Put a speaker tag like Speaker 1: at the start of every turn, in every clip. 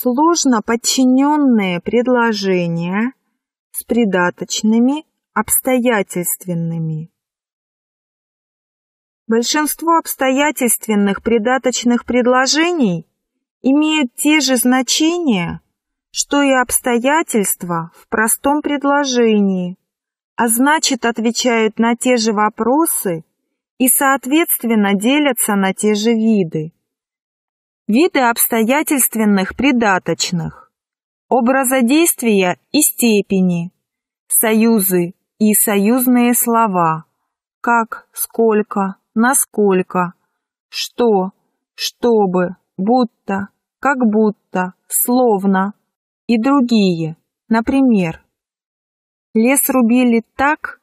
Speaker 1: сложно подчиненные предложения с придаточными обстоятельственными. Большинство обстоятельственных придаточных предложений имеют те же значения, что и обстоятельства в простом предложении, а значит отвечают на те же вопросы и, соответственно, делятся на те же виды виды обстоятельственных придаточных, образа действия и степени, союзы и союзные слова, как, сколько, насколько, что, чтобы, будто, как будто, словно и другие, например. Лес рубили так,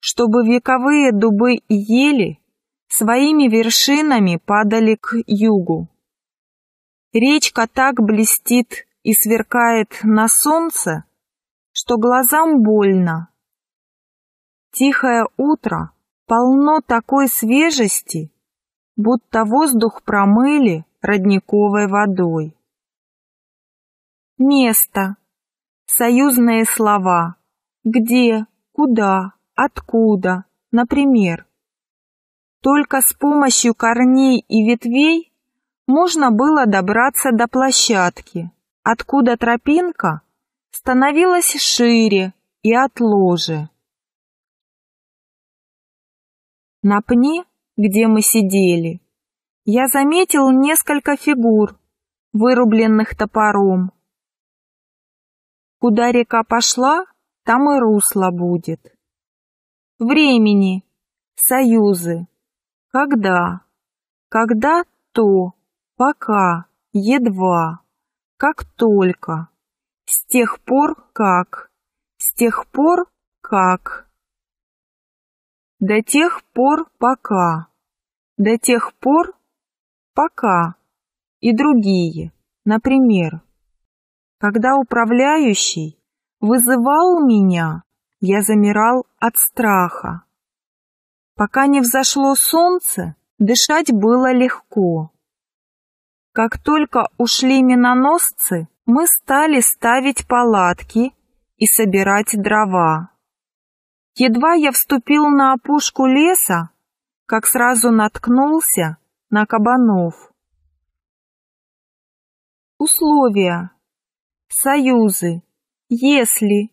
Speaker 1: чтобы вековые дубы и ели своими вершинами падали к югу. Речка так блестит и сверкает на солнце, что глазам больно. Тихое утро полно такой свежести, будто воздух промыли родниковой водой. Место. Союзные слова. Где, куда, откуда, например. Только с помощью корней и ветвей можно было добраться до площадки, откуда тропинка становилась шире и отложе. На пне, где мы сидели, я заметил несколько фигур, вырубленных топором. Куда река пошла, там и русло будет. Времени, союзы, когда, когда то, Пока, едва, как только, с тех пор как, с тех пор как. До тех пор пока, до тех пор пока и другие, например. Когда управляющий вызывал меня, я замирал от страха. Пока не взошло солнце, дышать было легко. Как только ушли миноносцы, мы стали ставить палатки и собирать дрова. Едва я вступил на опушку леса, как сразу наткнулся на кабанов. Условия. Союзы. Если.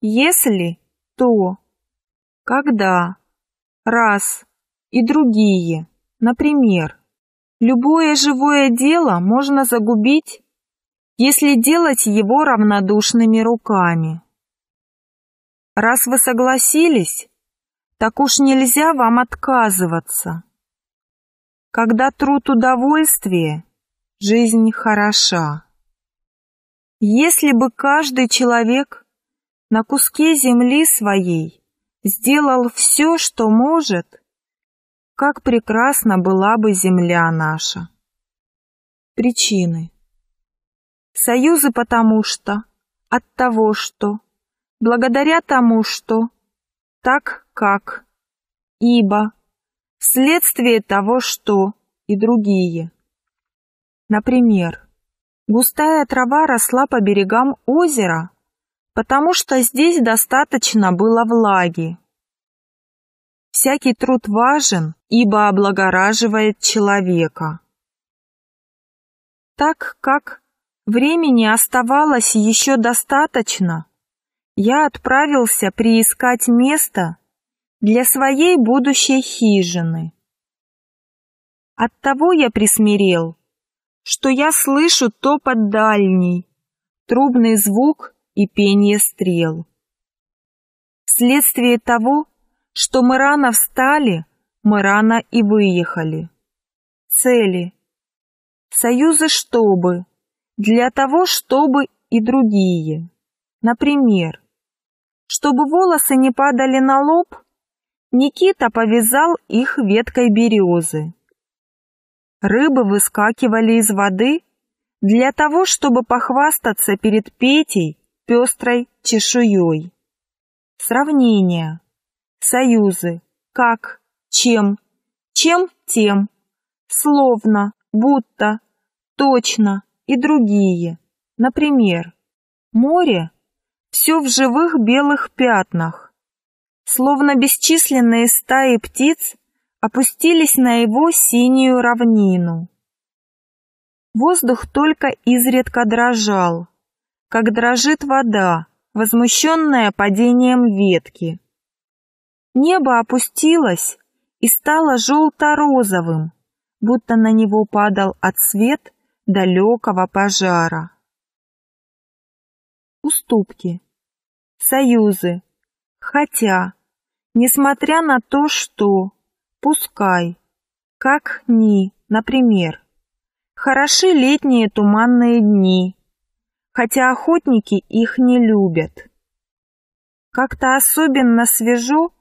Speaker 1: Если, то. Когда. Раз. И другие. Например. Любое живое дело можно загубить, если делать его равнодушными руками. Раз вы согласились, так уж нельзя вам отказываться. Когда труд удовольствие, жизнь хороша. Если бы каждый человек на куске земли своей сделал все, что может – как прекрасна была бы земля наша. Причины. Союзы потому что, от того что, благодаря тому что, так как, ибо, вследствие того что и другие. Например, густая трава росла по берегам озера, потому что здесь достаточно было влаги. Всякий труд важен, ибо облагораживает человека. Так как времени оставалось еще достаточно, я отправился приискать место для своей будущей хижины. Оттого я присмирел, что я слышу топот дальний, трубный звук и пение стрел. Вследствие того, что мы рано встали, мы рано и выехали. Цели. Союзы чтобы, для того чтобы и другие. Например, чтобы волосы не падали на лоб, Никита повязал их веткой березы. Рыбы выскакивали из воды для того, чтобы похвастаться перед Петей пестрой чешуей. Сравнение союзы как, чем, чем, тем, словно, будто, точно и другие. Например, море – все в живых белых пятнах. Словно бесчисленные стаи птиц опустились на его синюю равнину. Воздух только изредка дрожал, как дрожит вода, возмущенная падением ветки. Небо опустилось и стало желто-розовым, будто на него падал отсвет далекого пожара. Уступки, союзы, хотя, несмотря на то, что, пускай, как ни, например, хороши летние туманные дни, хотя охотники их не любят. Как-то особенно свежо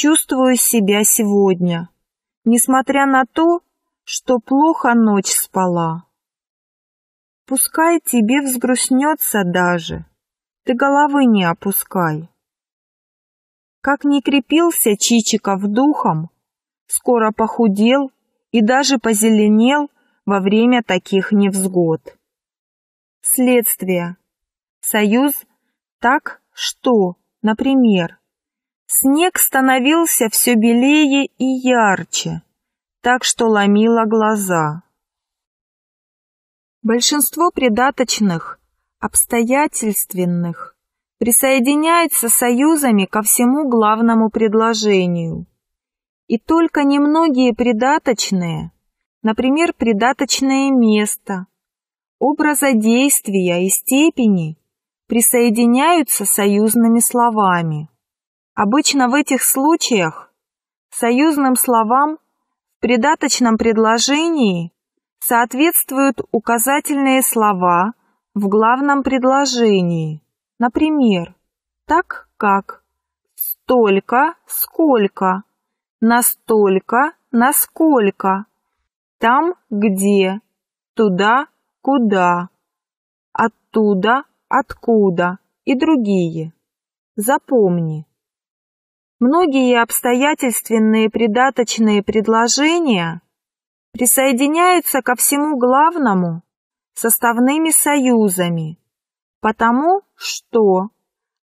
Speaker 1: чувствую себя сегодня, несмотря на то, что плохо ночь спала. Пускай тебе взгрустнется даже, ты головы не опускай. Как не крепился Чичиков духом, скоро похудел и даже позеленел во время таких невзгод. Следствие. Союз так, что, например, Снег становился все белее и ярче, так что ломило глаза. Большинство предаточных, обстоятельственных, присоединяется союзами ко всему главному предложению. И только немногие предаточные, например, предаточное место, образа действия и степени, присоединяются союзными словами. Обычно в этих случаях союзным словам в придаточном предложении соответствуют указательные слова в главном предложении. Например, так как, столько, сколько, настолько, насколько, там, где, туда, куда, оттуда, откуда и другие. Запомни. Многие обстоятельственные придаточные предложения присоединяются ко всему главному составными союзами, потому что,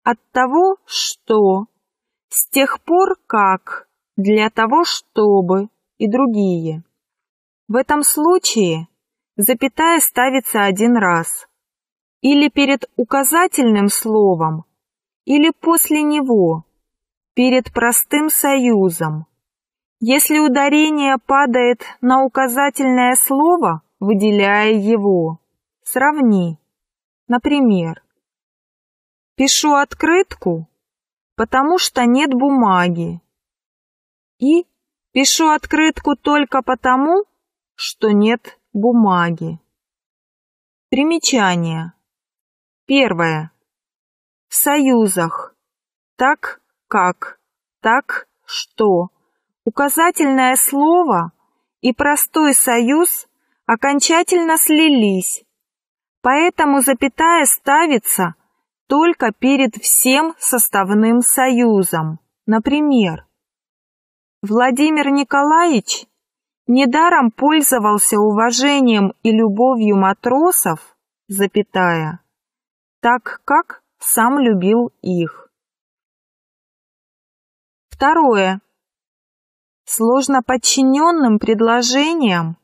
Speaker 1: от того что, с тех пор как, для того чтобы и другие. В этом случае запятая ставится один раз. Или перед указательным словом, или после него, перед простым союзом. Если ударение падает на указательное слово, выделяя его, сравни. Например, пишу открытку, потому что нет бумаги. И пишу открытку только потому, что нет бумаги. Примечание. Первое. В союзах. Так как, так что. Указательное слово и простой союз окончательно слились, поэтому запятая ставится только перед всем составным союзом. Например, Владимир Николаевич недаром пользовался уважением и любовью матросов, запятая, так как сам любил их. Второе. Сложно подчиненным предложениям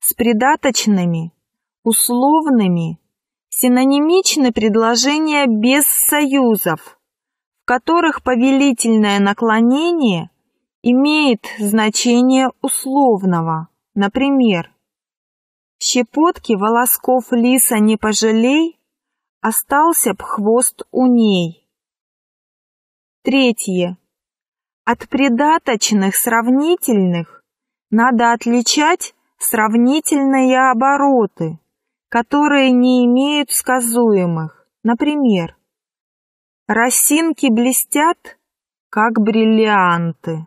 Speaker 1: с придаточными, условными, синонимичны предложения без союзов, в которых повелительное наклонение имеет значение условного. Например, «Щепотки волосков лиса не пожалей, остался б хвост у ней». Третье. От придаточных сравнительных надо отличать сравнительные обороты, которые не имеют сказуемых. Например, «Росинки блестят, как бриллианты».